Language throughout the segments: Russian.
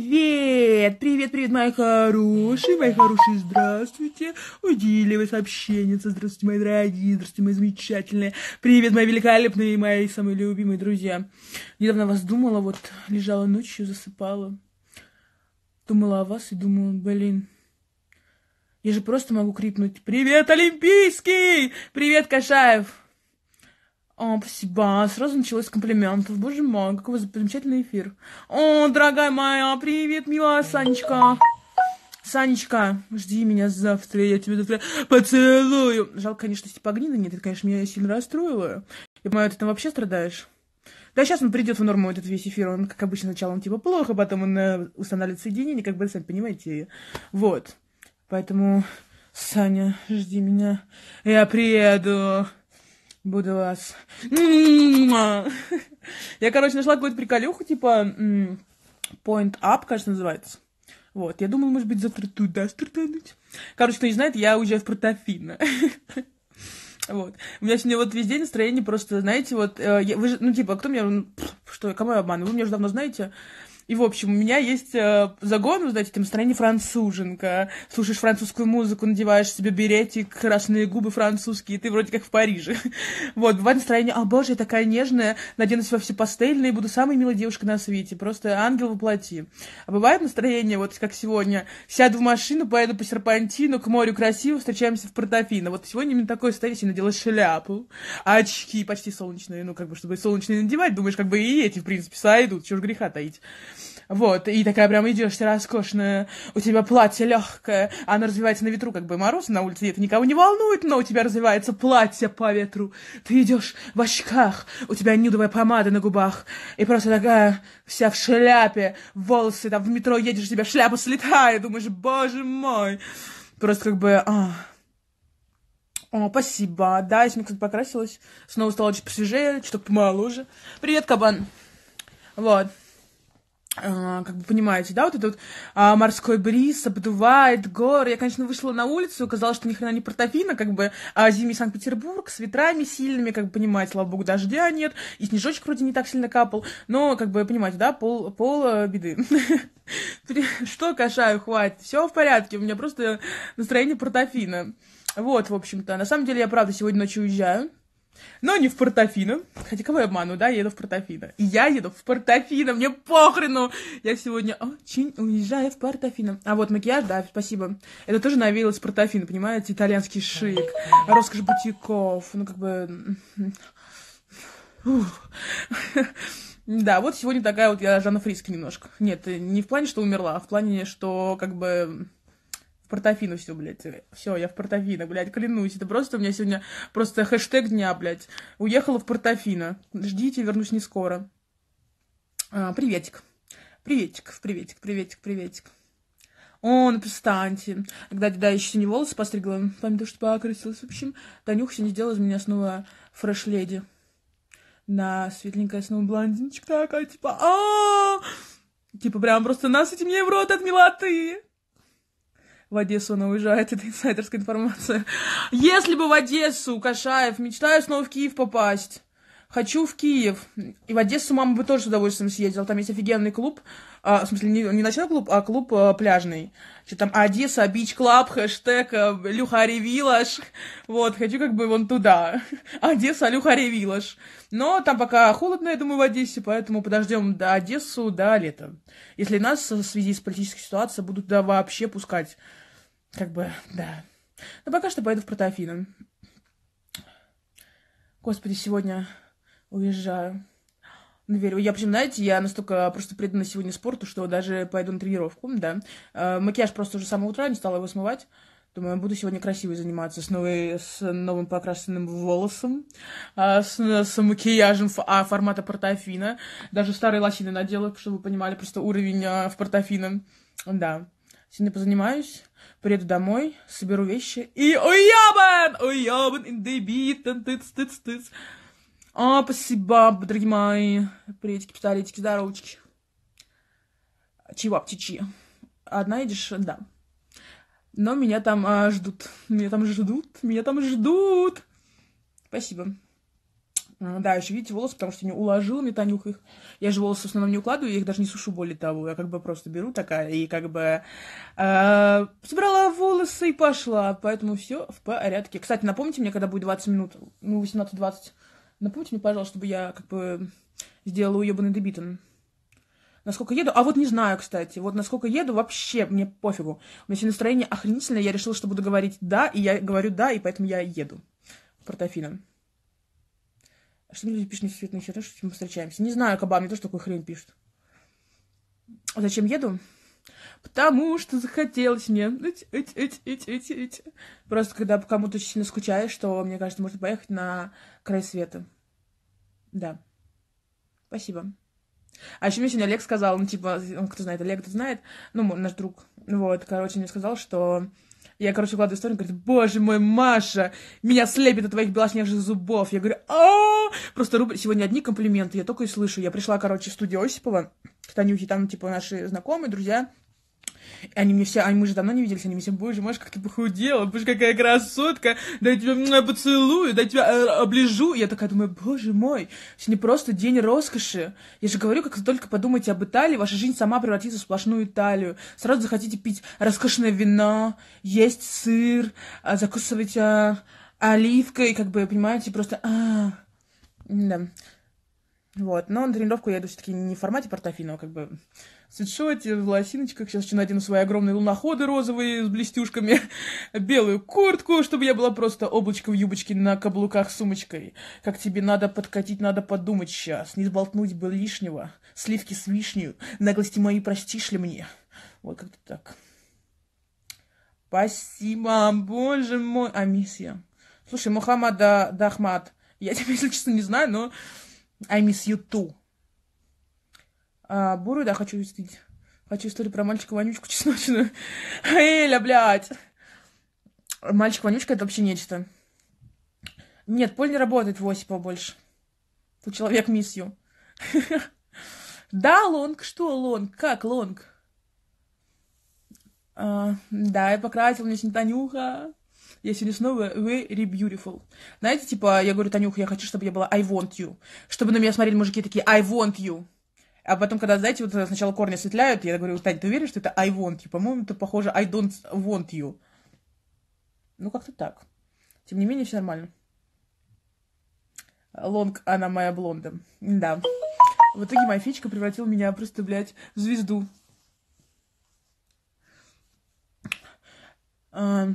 Привет, привет, привет, мои хорошие, мои хорошие, здравствуйте. Удиливая сообщение, здравствуйте, мои дорогие, здравствуйте, мои замечательные. Привет, мои великолепные, мои самые любимые друзья. Недавно вас думала, вот лежала ночью, засыпала. Думала о вас и думала, блин, я же просто могу крикнуть «Привет, Олимпийский! Привет, Кашаев!» О, спасибо. Сразу началось с комплиментов. Боже мой, какой замечательный эфир. О, дорогая моя, привет, милая Санечка. Санечка, жди меня завтра, я тебя завтра поцелую. Жалко, конечно, Степагнина нет, это, конечно, меня сильно расстроило. Я понимаю, ты там вообще страдаешь. Да сейчас он придет в норму этот весь эфир, он, как обычно, сначала он типа плохо, потом он э, устанавливает соединение, как бы, сами понимаете. Вот. Поэтому, Саня, жди меня, я приеду. Буду вас. Я, короче, нашла какую-то приколюху, типа Point Up, кажется, называется. Вот, я думала, может быть, завтра туда стартануть. Короче, кто не знает, я уезжаю в Протофино. Вот. У меня сегодня вот весь день настроение просто, знаете, вот, э, вы же, ну, типа, кто меня, ну, что, кому я обманываю? Вы меня уже давно знаете, и, в общем, у меня есть э, загон, вы знаете, там, настроение француженка. Слушаешь французскую музыку, надеваешь себе беретик, красные губы французские, и ты вроде как в Париже. Вот, бывает настроение, о боже, я такая нежная, наденусь во все пастельные, буду самой милой девушкой на свете, просто ангел воплоти. А бывает настроение, вот как сегодня, сяду в машину, поеду по серпантину, к морю красиво, встречаемся в Портофино. Вот сегодня именно такое состояние, надела шляпу, очки почти солнечные, ну, как бы, чтобы солнечные надевать, думаешь, как бы и эти, в принципе, сойдут, чего ж греха таить. Вот, и такая прям идешь, вся роскошная, у тебя платье легкое, оно развивается на ветру, как бы мороз на улице, это никого не волнует, но у тебя развивается платье по ветру. Ты идешь в очках, у тебя нюдовая помада на губах, и просто такая вся в шляпе, волосы, там в метро едешь, у тебя шляпа слетает, думаешь, боже мой. Просто как бы... А. О, спасибо. Да, я сегодня, кстати, покрасилась. Снова стала чуть посвежее, что-то помоложе. Привет, кабан. Вот. Э, как бы понимаете, да, вот этот а, морской бриз обдувает горы. Я, конечно, вышла на улицу, казалось, что ни хрена не портофина, как бы а, зимний Санкт-Петербург с ветрами сильными, как бы понимаете, слава богу, дождя нет, и снежочек вроде не так сильно капал, но, как бы понимаете, да, пол, пол э, беды. Что, кошаю, хватит, все в порядке, у меня просто настроение портофина. Вот, в общем-то, на самом деле я, правда, сегодня ночью уезжаю, но не в Портофино. Хотя кого я обману, да, я еду в Портофино. И я еду в Портофино, мне похрену. Я сегодня очень уезжаю в Портофино. А вот макияж, да, спасибо. Это тоже навеялось Портофино, понимаете? Итальянский шик, роскошь бутиков, ну как бы... М-м-м. Да, вот сегодня такая вот я Жанна Фриски немножко. Нет, не в плане, что умерла, а в плане, что как бы в все, блядь. Э, все, я в портофино, блядь, клянусь. Это просто у меня сегодня просто хэштег дня, блядь. Уехала в портофино. Ждите, вернусь не скоро. А, приветик. Приветик, приветик, приветик, приветик. О, ну перестаньте. Когда да, еще не волосы постригла, то что покрасилась. В общем, Танюха сегодня сделала из меня снова фреш-леди. На светленькая снова блондинчик такая, типа, а Типа, прям просто нас этим мне в рот от милоты в Одессу она уезжает, это инсайдерская информация. Если бы в Одессу Кашаев, мечтаю снова в Киев попасть хочу в Киев. И в Одессу мама бы тоже с удовольствием съездила. Там есть офигенный клуб. А, в смысле, не, не ночной клуб, а клуб а, пляжный. Что там а, Одесса, Бич Клаб, хэштег а, Люхари Вилаш. Вот, хочу как бы вон туда. Одесса, Люхари Вилаш. Но там пока холодно, я думаю, в Одессе, поэтому подождем до Одессу, до лета. Если нас в связи с политической ситуацией будут да вообще пускать. Как бы, да. Но пока что поеду в Протофино. Господи, сегодня Уезжаю. наверное. Я, причем, знаете, я настолько просто предана сегодня спорту, что даже пойду на тренировку, да. Э, макияж просто уже с самого утра, не стала его смывать. Думаю, буду сегодня красиво заниматься с, новой, с новым покрасным волосом, э, с, с макияжем а, формата портофина. Даже старые лосины надела, чтобы вы понимали, просто уровень э, в портофина. Да. Сегодня позанимаюсь, приеду домой, соберу вещи и уябан! Уябан, индебит, тыц, тыц, тыц. А, спасибо, дорогие мои. Приветики, пистолетики, здоровочки. Чего, птичи. Одна едешь? Да. Но меня там а, ждут. Меня там ждут. Меня там ждут. Спасибо. Да, еще видите волосы, потому что не уложила мне Танюха их. Я же волосы в основном не укладываю, я их даже не сушу, более того. Я как бы просто беру такая и как бы э, собрала волосы и пошла. Поэтому все в порядке. Кстати, напомните мне, когда будет 20 минут, ну, 18-20, Напомните мне, пожалуйста, чтобы я как бы сделала уебанный дебитон. Насколько еду? А вот не знаю, кстати. Вот насколько еду, вообще мне пофигу. У меня сегодня настроение охренительное. Я решила, что буду говорить «да», и я говорю «да», и поэтому я еду. Портофина. Что мне люди пишут на секретные херы, что мы встречаемся? Не знаю, кабан, мне тоже такую хрень пишут. А зачем еду? Потому что захотелось мне. Эть, эть, эть, Просто когда кому-то очень сильно скучаешь, что, мне кажется, можно поехать на край света. Да. Спасибо. А еще мне сегодня Олег сказал, ну, типа, он кто знает, Олег, кто знает, ну, наш друг, вот, короче, мне сказал, что я, короче, вкладываю историю, говорит, боже мой, Маша, меня слепит от твоих белоснежных зубов. Я говорю, а Просто руб... сегодня одни комплименты, я только и слышу. Я пришла, короче, в студию Осипова, в Танюхе, там, типа, наши знакомые, друзья, и они мне все, они мы же давно не виделись, они мне все, боже, Маша, как ты похудела, боже, какая красотка, дай тебя меня поцелую, дай тебя э, оближу. я такая думаю, боже мой, сегодня просто день роскоши. Я же говорю, как вы только подумаете об Италии, ваша жизнь сама превратится в сплошную Италию. Сразу захотите пить роскошное вино, есть сыр, а, закусывать а, оливкой, как бы, понимаете, просто... А, да. Вот, но на тренировку я иду все-таки не в формате портофина, а как бы свитшоте, в лосиночках. Сейчас еще надену свои огромные луноходы розовые с блестюшками, белую куртку, чтобы я была просто облачко в юбочке на каблуках с сумочкой. Как тебе надо подкатить, надо подумать сейчас, не сболтнуть бы лишнего, сливки с вишнею, наглости мои простишь ли мне. Вот как-то так. Спасибо, боже мой, а миссия. Слушай, Мухаммад Дахмат, я тебя, если честно, не знаю, но I miss you too. А, Буру, да, хочу видеть. Хочу историю про мальчика вонючку чесночную. Эля, а, блядь. Мальчик вонючка это вообще нечто. Нет, поле не работает в Осипа больше. Тут человек миссию. Да, лонг, что лонг? Как лонг? А, да, я покрасил, мне снята нюха. Я сегодня снова very beautiful. Знаете, типа, я говорю, Танюха, я хочу, чтобы я была I want you. Чтобы на меня смотрели мужики такие I want you. А потом, когда, знаете, вот сначала корни осветляют, я говорю, Таня, ты уверен, что это I want you? По-моему, это похоже I don't want you. Ну, как-то так. Тем не менее, все нормально. Лонг, она моя блонда. Да. В итоге моя фичка превратила меня просто, блядь, в звезду. Um...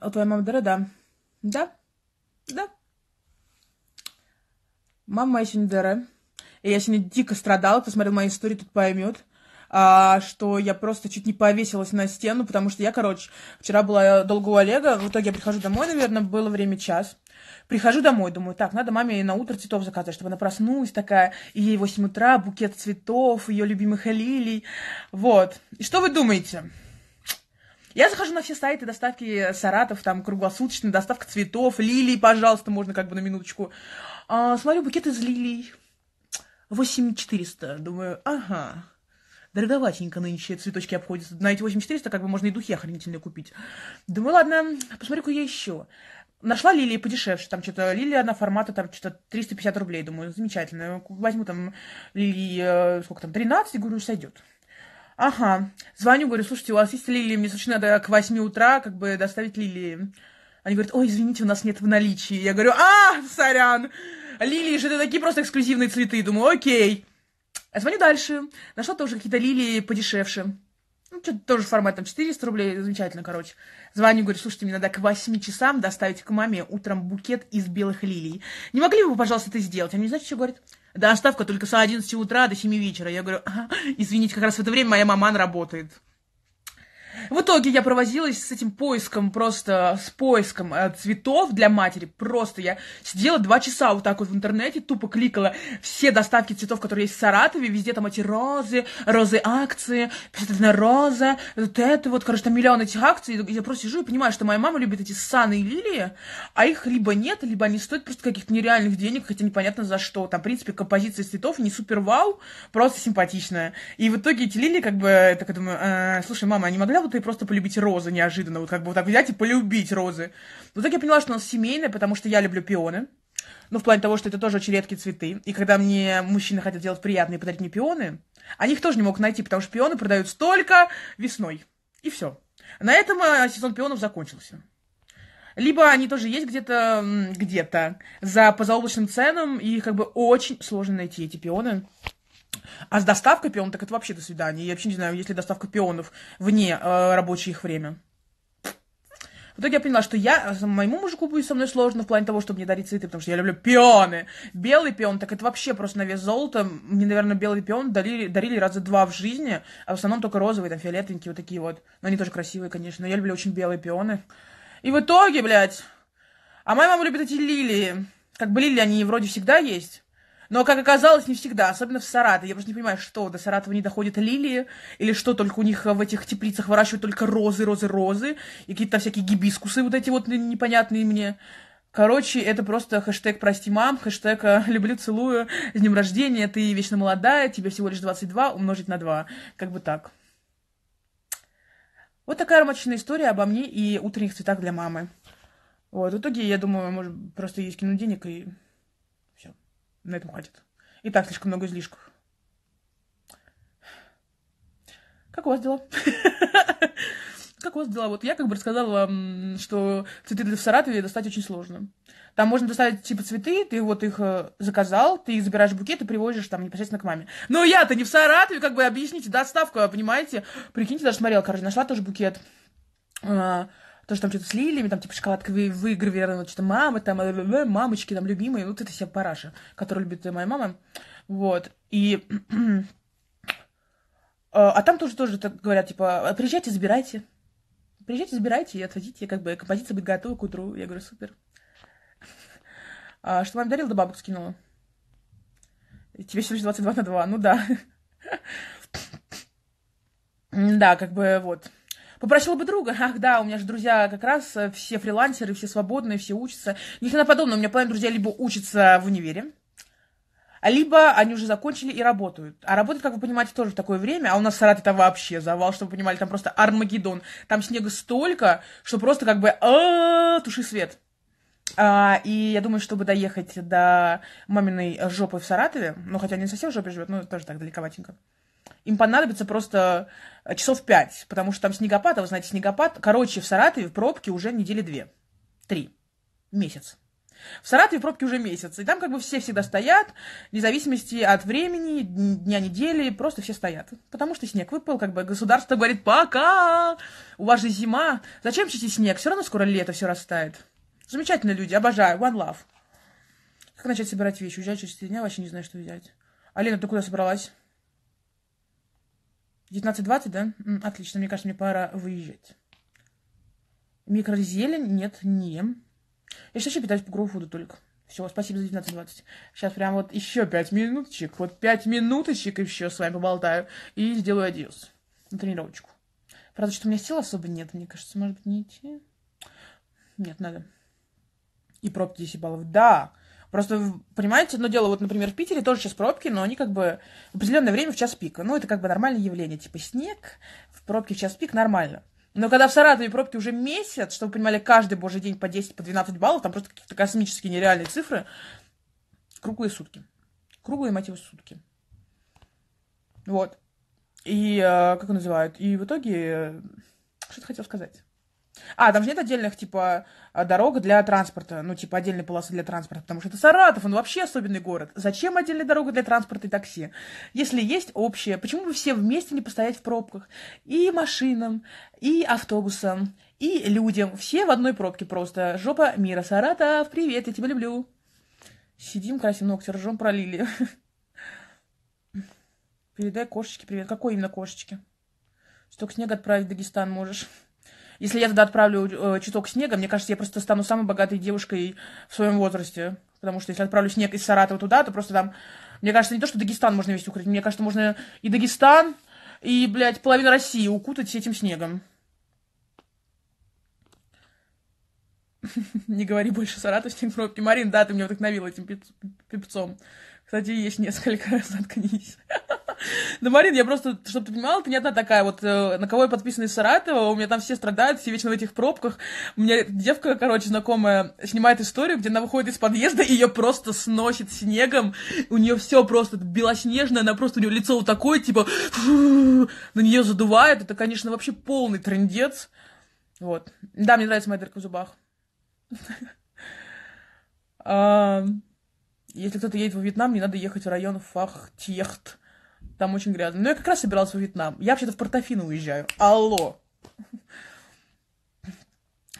А твоя мама дыра, да. Да, да. Мама еще не дыра. И я сегодня дико страдала, кто смотрел мои истории, тут поймет. А, что я просто чуть не повесилась на стену, потому что я, короче, вчера была э, долго у Олега, в итоге я прихожу домой, наверное, было время час. Прихожу домой, думаю, так, надо маме на утро цветов заказать, чтобы она проснулась такая, и ей 8 утра, букет цветов, ее любимых лилий, вот. И что вы думаете? Я захожу на все сайты доставки э, Саратов, там круглосуточная доставка цветов, лилии пожалуйста, можно как бы на минуточку. А, смотрю, букет из лилий. 8400. Думаю, ага. Дороговатенько нынче цветочки обходятся. На эти 8400 как бы можно и духи охранительные купить. Думаю, ладно, посмотрю-ка я еще. Нашла лилии подешевше, там что-то лилия на формата там что-то 350 рублей, думаю, замечательно, возьму там лилии, э, сколько там, 13, говорю, сойдет. Ага. Звоню, говорю, слушайте, у вас есть лилии? Мне срочно надо к 8 утра как бы доставить лилии. Они говорят, ой, извините, у нас нет в наличии. Я говорю, а, сорян. Лилии же это такие просто эксклюзивные цветы. Думаю, окей. Я звоню дальше. Нашла тоже какие-то лилии подешевше. Ну, что-то тоже там 400 рублей, замечательно, короче. Звоню, говорю, слушайте, мне надо к 8 часам доставить к маме утром букет из белых лилий. Не могли бы вы, пожалуйста, это сделать? Они, знаете, что говорят? Доставка только с 11 утра до 7 вечера. Я говорю, извините, как раз в это время моя мама работает. В итоге я провозилась с этим поиском, просто с поиском э, цветов для матери. Просто я сидела два часа вот так вот в интернете, тупо кликала все доставки цветов, которые есть в Саратове, везде там эти розы, розы акции, 51 роза, вот это вот, короче, там миллион этих акций. Я просто сижу и понимаю, что моя мама любит эти ссаные лилии, а их либо нет, либо они стоят просто каких-то нереальных денег, хотя непонятно за что. Там, в принципе, композиция цветов не супер вау, просто симпатичная. И в итоге эти лилии, как бы, так я думаю, э, слушай, мама, а не могла вот и просто полюбить розы неожиданно. Вот как бы вот так взять и полюбить розы. В так я поняла, что у нас семейное, потому что я люблю пионы. Ну, в плане того, что это тоже очень редкие цветы. И когда мне мужчины хотят делать приятные и подарить мне пионы, они их тоже не могут найти, потому что пионы продают только весной. И все. На этом э, сезон пионов закончился. Либо они тоже есть где-то где-то за позаоблачным ценам, и как бы очень сложно найти эти пионы. А с доставкой пионов, так это вообще до свидания. Я вообще не знаю, есть ли доставка пионов вне э, рабочее их время. В итоге я поняла, что я, э, моему мужику будет со мной сложно в плане того, чтобы мне дарить цветы, потому что я люблю пионы. Белый пион, так это вообще просто на вес золота. Мне, наверное, белый пион дарили, дарили раза два в жизни, а в основном только розовые, там, фиолетовенькие, вот такие вот. Но они тоже красивые, конечно, но я люблю очень белые пионы. И в итоге, блядь, а моя мама любит эти лилии. Как бы лилии, они вроде всегда есть. Но, как оказалось, не всегда, особенно в Саратове. Я просто не понимаю, что до Саратова не доходят лилии, или что только у них в этих теплицах выращивают только розы, розы, розы, и какие-то всякие гибискусы вот эти вот непонятные мне. Короче, это просто хэштег «Прости, мам», хэштег «А, «Люблю, целую», «С днем рождения», «Ты вечно молодая», «Тебе всего лишь 22», умножить на 2. Как бы так. Вот такая романтичная история обо мне и утренних цветах для мамы. Вот, в итоге, я думаю, может, просто есть скину денег и на этом хватит. И так слишком много излишков. Как у вас дела? Как у вас дела? Вот я как бы рассказала, что цветы в Саратове достать очень сложно. Там можно достать типа цветы, ты вот их э, заказал, ты их забираешь в букет и привозишь там непосредственно к маме. Но я-то не в Саратове, как бы объясните, доставка, понимаете? Прикиньте, даже смотрела, короче, нашла тоже букет. А, то, что там что-то с лилиями, там, типа, шоколадка выгравирована, что-то мамы, там, э, э, мамочки, там, любимые, вот это вся параша, которую любит моя мама, вот, и... Э, а там тоже, тоже так говорят, типа, приезжайте, забирайте. Приезжайте, забирайте и отвозите, как бы, композиция будет готова к утру. Я говорю, супер. А, что маме дарила, да бабок скинула. Тебе всего лишь 22 на 2, ну да. Да, как бы вот. Попросила бы друга. Ах, да, у меня же друзья как раз э, все фрилансеры, все свободные, все учатся. Ни хрена подобного. У меня половина друзья либо учатся в универе, а либо они уже закончили и работают. А работают, как вы понимаете, тоже в такое время. А у нас в Саратове это вообще завал, чтобы вы понимали, там просто Армагеддон. Там снега столько, что просто как бы а, туши свет. А, и я думаю, чтобы доехать до маминой жопы в Саратове, ну хотя не совсем в жопе живет, но тоже так далековатенько, им понадобится просто э, часов пять, потому что там снегопад, а вы знаете, снегопад. Короче, в Саратове пробки уже недели две, три, месяц. В Саратове пробки уже месяц, и там как бы все всегда стоят, вне зависимости от времени, дня недели, просто все стоят. Потому что снег выпал, как бы государство говорит «пока, у вас же зима, зачем чистить снег, все равно скоро лето все растает». Замечательные люди, обожаю, one love. Как начать собирать вещи? Уезжать через три дня, вообще не знаю, что взять. Алина, ты куда собралась? 19.20, да? Отлично, мне кажется, мне пора выезжать. Микрозелень? Нет, не Я сейчас еще питаюсь по гроуфуду только. Все, спасибо за 19.20. Сейчас прям вот еще 5 минуточек. Вот 5 минуточек и все, с вами поболтаю. И сделаю адиос на тренировочку. Правда, что у меня сил особо нет, мне кажется, может быть, не идти. Нет, надо. И пробки 10 баллов. Да, Просто, понимаете, одно дело, вот, например, в Питере тоже сейчас пробки, но они как бы в определенное время в час пик. Ну, это как бы нормальное явление. Типа снег, в пробке в час пик нормально. Но когда в Саратове пробки уже месяц, чтобы вы понимали, каждый божий день по 10, по 12 баллов, там просто какие-то космические нереальные цифры, круглые сутки. Круглые мотивы сутки. Вот. И, э, как его называют, и в итоге, э, что ты хотел сказать? А, там же нет отдельных, типа, а, дорог для транспорта, ну, типа, отдельной полосы для транспорта, потому что это Саратов, он вообще особенный город. Зачем отдельная дорога для транспорта и такси? Если есть общая, почему бы все вместе не постоять в пробках? И машинам, и автобусам, и людям. Все в одной пробке просто. Жопа мира. Саратов, привет, я тебя люблю. Сидим, красим ногти, ржем пролили. Передай кошечке привет. Какой именно кошечке? Столько снега отправить в Дагестан можешь. Если я туда отправлю э, чуток снега, мне кажется, я просто стану самой богатой девушкой в своем возрасте. Потому что если отправлю снег из Саратова туда, то просто там... Мне кажется, не то, что Дагестан можно весь укрыть. Мне кажется, можно и Дагестан, и, блядь, половину России укутать этим снегом. Не говори больше Саратов, снег пробки. Марин, да, ты меня вдохновила этим пипцом. Кстати, есть несколько, заткнись. Да, Марин, я просто, чтобы ты понимала, ты не одна такая. Вот э, на кого я подписана из Саратова, у меня там все страдают, все вечно в этих пробках. У меня девка, короче, знакомая, снимает историю, где она выходит из подъезда, и ее просто сносит снегом. У нее все просто белоснежное, она просто, у нее лицо вот такое, типа, на нее задувает. Это, конечно, вообще полный трендец. Вот. Да, мне нравится моя дырка в зубах. Если кто-то едет во Вьетнам, не надо ехать в район Фахтьехт. Там очень грязно. Но я как раз собиралась в Вьетнам. Я вообще-то в Портофино уезжаю. Алло!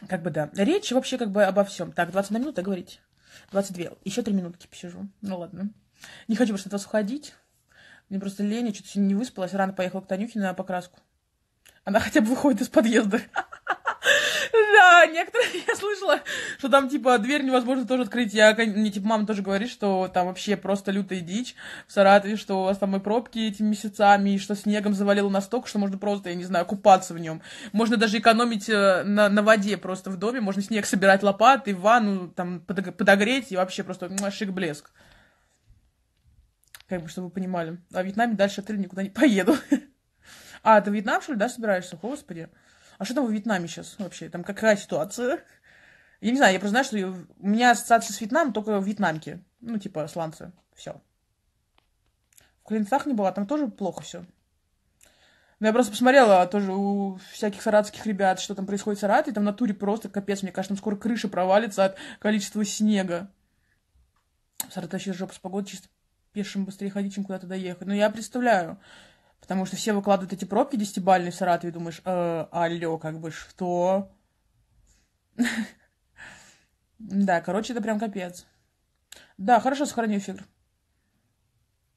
Как бы да. Речь вообще как бы обо всем. Так, 21 минута говорить. 22. Еще 3 минутки посижу. Ну ладно. Не хочу просто от вас уходить. Мне просто лень, я что-то сегодня не выспалась. Рано поехала к Танюхе на покраску. Она хотя бы выходит из подъезда. Да, некоторые, я слышала, что там, типа, дверь невозможно тоже открыть. Я, мне, типа, мама тоже говорит, что там вообще просто лютая дичь в Саратове, что у вас там и пробки этими месяцами, и что снегом завалило настолько, что можно просто, я не знаю, купаться в нем. Можно даже экономить э, на, на воде просто в доме, можно снег собирать лопатой, в ванну там подогреть, и вообще просто шик-блеск. Как бы, чтобы вы понимали. А в Вьетнаме дальше отрыв никуда не поеду. А, ты в Вьетнам, что ли, да, собираешься? Господи. А что там в Вьетнаме сейчас вообще? Там какая ситуация? Я не знаю, я просто знаю, что у меня ассоциация с Вьетнамом только вьетнамки. Ну, типа, сланцы. Все. В Клинцах не была, там тоже плохо все. Но я просто посмотрела тоже у всяких саратских ребят, что там происходит в Сарате, там в натуре просто капец, мне кажется, там скоро крыша провалится от количества снега. В Сарате вообще жопа с погодой, чисто пешим быстрее ходить, чем куда-то доехать. Но я представляю, Потому что все выкладывают эти пробки десятибальные в Саратове, думаешь, э, алло, как бы что? Да, короче, это прям капец. Да, хорошо, сохраню эфир.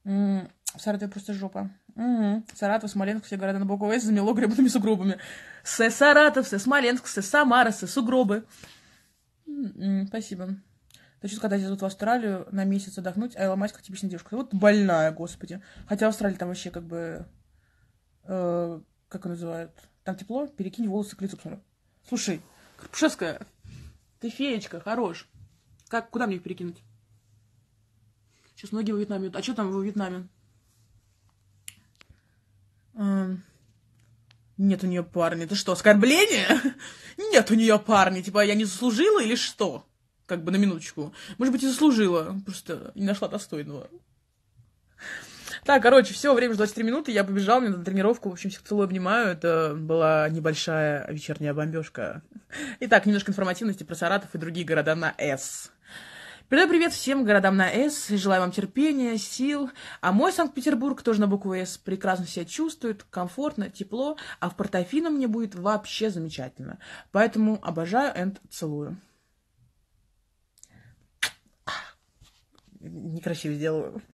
В Саратове просто жопа. Угу. Саратов, Смоленск, все города на букву «С» замело гребными сугробами. С Саратов, С Смоленск, С Самара, С сугробы. М-м, спасибо. Хочу когда едут в Австралию на месяц отдохнуть, а я ломать как типичная девушка. Вот больная, господи. Хотя в Австралии там вообще как бы Э, как ее называют, там тепло, перекинь волосы к лицу. Посмотрю. Слушай, Карпушевская, ты феечка, хорош. Как, куда мне их перекинуть? Сейчас многие во Вьетнаме. А что там во Вьетнаме? Эм, нет у нее парня. Это что, оскорбление? Нет у нее парня. Типа, я не заслужила или что? Как бы на минуточку. Может быть, и заслужила. Просто не нашла достойного. Так, короче, все, время 23 минуты, я побежал, мне на тренировку, в общем, всех целую обнимаю, это была небольшая вечерняя бомбежка. Итак, немножко информативности про Саратов и другие города на «С». Передаю привет всем городам на «С», желаю вам терпения, сил, а мой Санкт-Петербург тоже на букву «С» прекрасно себя чувствует, комфортно, тепло, а в Портофино мне будет вообще замечательно. Поэтому обожаю и целую. Некрасиво сделаю.